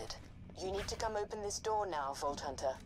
did. You need to come open this door now, Vault Hunter.